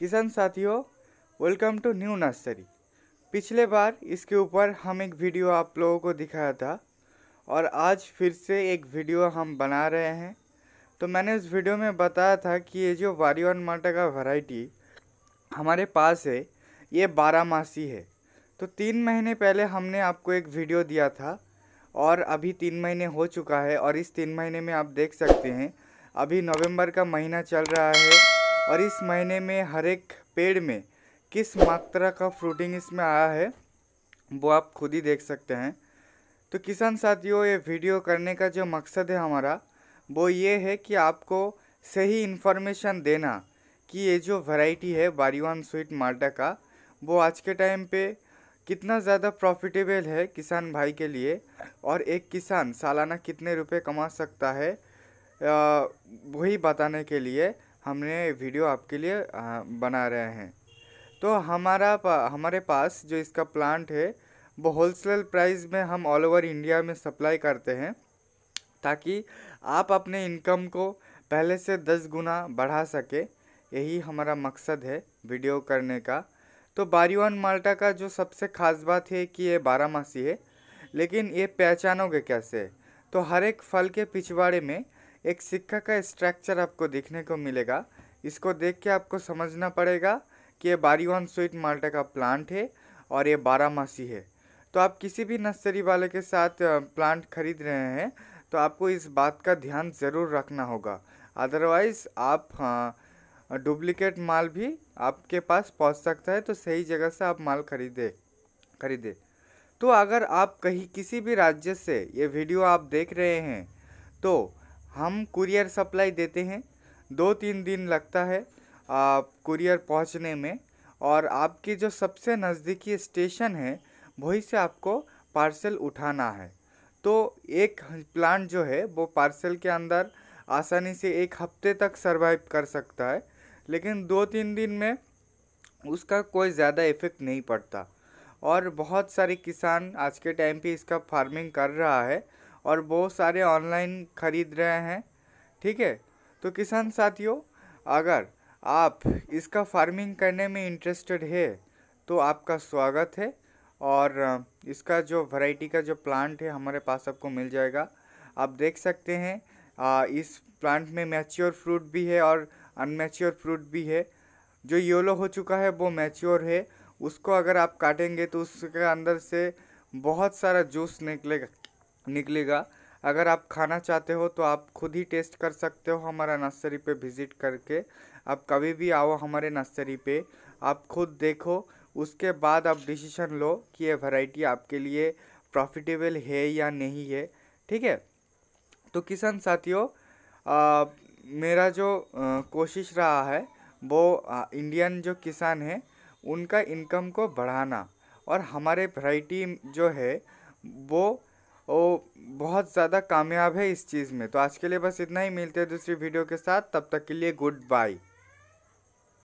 किसान साथियों welcome to new nursery पिछले बार इसके ऊपर हम एक वीडियो आप लोगों को दिखाया था और आज फिर से एक वीडियो हम बना रहे हैं तो मैंने उस वीडियो में बताया था कि ये जो वारियन माटा का वैरायटी हमारे पास है ये बारह मासी है तो तीन महीने पहले हमने आपको एक वीडियो दिया था और अभी तीन महीने हो चुका है और इस तीन महीने में आप देख सकते हैं अभी नवंबर का महीना चल रहा है और इस महीने में हर एक पेड़ में किस मात्रा का फ्रूटिंग इसमें आया है वो आप खुद ही देख सकते हैं तो किसान साथियों ये वीडियो करने का जो मकसद है हमारा वो ये है कि आपको सही इन्फॉर्मेशन देना कि ये जो वैरायटी है बारीवान स्वीट माल्टा का वो आज के टाइम पे कितना ज़्यादा प्रॉफिटेबल है किसान भाई के लिए और एक किसान सालाना कितने रुपए कमा सकता है वही बताने के लिए हमने वीडियो आपके लिए बना रहे हैं तो हमारा पा, हमारे पास जो इसका प्लांट है वो होलसेल प्राइस में हम ऑल ओवर इंडिया में सप्लाई करते हैं ताकि आप अपने इनकम को पहले से दस गुना बढ़ा सके यही हमारा मकसद है वीडियो करने का तो बारीवान माल्टा का जो सबसे खास बात है कि ये बारह मासी है लेकिन ये पहचानोगे कैसे तो हर एक फल के पिछवाड़े में एक सिक्का का स्ट्रक्चर आपको देखने को मिलेगा इसको देख के आपको समझना पड़ेगा कि ये बारीवान स्वीट माल्टा का प्लांट है और ये बारामासी है तो आप किसी भी नर्सरी वाले के साथ प्लांट खरीद रहे हैं तो आपको इस बात का ध्यान ज़रूर रखना होगा अदरवाइज़ आप हाँ, डुप्लिकेट माल भी आपके पास पहुंच सकता है तो सही जगह से आप माल खरीदे खरीदे तो अगर आप कहीं किसी भी राज्य से ये वीडियो आप देख रहे हैं तो हम कुरियर सप्लाई देते हैं दो तीन दिन लगता है कुरियर पहुंचने में और आपके जो सबसे नज़दीकी स्टेशन है वहीं से आपको पार्सल उठाना है तो एक प्लांट जो है वो पार्सल के अंदर आसानी से एक हफ्ते तक सर्वाइव कर सकता है लेकिन दो तीन दिन में उसका कोई ज़्यादा इफ़ेक्ट नहीं पड़ता और बहुत सारे किसान आज के टाइम पे इसका फार्मिंग कर रहा है और बहुत सारे ऑनलाइन खरीद रहे हैं ठीक है तो किसान साथियों अगर आप इसका फार्मिंग करने में इंटरेस्टेड है तो आपका स्वागत है और इसका जो वैरायटी का जो प्लांट है हमारे पास आपको मिल जाएगा आप देख सकते हैं आ, इस प्लांट में मैच्योर फ्रूट भी है और अनमेच्योर फ्रूट भी है जो येलो हो चुका है वो मैच्योर है उसको अगर आप काटेंगे तो उसके अंदर से बहुत सारा जूस निकलेगा निकलेगा अगर आप खाना चाहते हो तो आप खुद ही टेस्ट कर सकते हो हमारा नर्सरी पे विज़िट करके आप कभी भी आओ हमारे नर्सरी पे आप खुद देखो उसके बाद आप डिसीशन लो कि ये वैरायटी आपके लिए प्रॉफिटेबल है या नहीं है ठीक है तो किसान साथियों मेरा जो आ, कोशिश रहा है वो आ, इंडियन जो किसान है उनका इनकम को बढ़ाना और हमारे वैरायटी जो है वो वो बहुत ज़्यादा कामयाब है इस चीज़ में तो आज के लिए बस इतना ही मिलते हैं दूसरी वीडियो के साथ तब तक के लिए गुड बाय